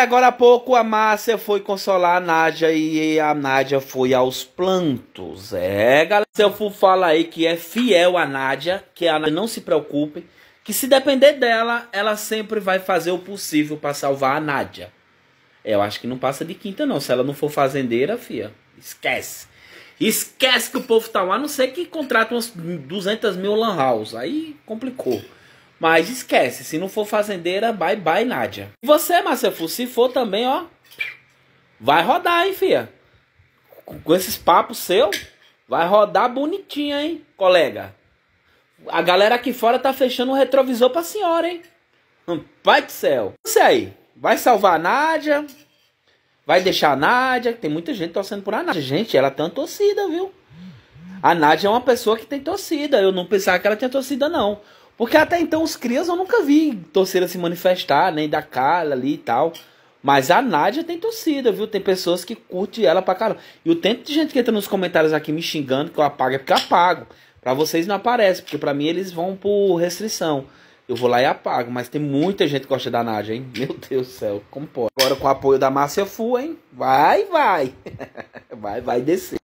Agora há pouco a Márcia foi consolar a Nádia e a Nádia foi aos plantos. É, galera, seu Fu fala aí que é fiel à Nádia, que ela não se preocupe, que se depender dela, ela sempre vai fazer o possível para salvar a Nádia. Eu acho que não passa de quinta não, se ela não for fazendeira, fia, esquece. Esquece que o povo tá lá, a não ser que contrata umas 200 mil lan house, aí complicou. Mas esquece, se não for fazendeira, bye bye, Nádia. E você, Marcelo, se for também, ó. Vai rodar, hein, fia? Com esses papos seu, vai rodar bonitinha, hein, colega? A galera aqui fora tá fechando o retrovisor pra senhora, hein? Pai hum, do céu. Você aí, vai salvar a Nádia? Vai deixar a Nádia? Tem muita gente torcendo por a Nádia. Gente, ela tá torcida, viu? A Nádia é uma pessoa que tem torcida. Eu não pensava que ela tinha torcida, não. Porque até então os crias eu nunca vi torcida se manifestar, nem da cara ali e tal. Mas a Nádia tem torcida, viu? Tem pessoas que curtem ela pra caramba. E o tempo de gente que entra nos comentários aqui me xingando que eu apago é porque eu apago. Pra vocês não aparece, porque pra mim eles vão por restrição. Eu vou lá e apago, mas tem muita gente que gosta da Nádia, hein? Meu Deus do céu, como pode? Agora com o apoio da Márcia Fu, hein? Vai, vai. vai, vai descer.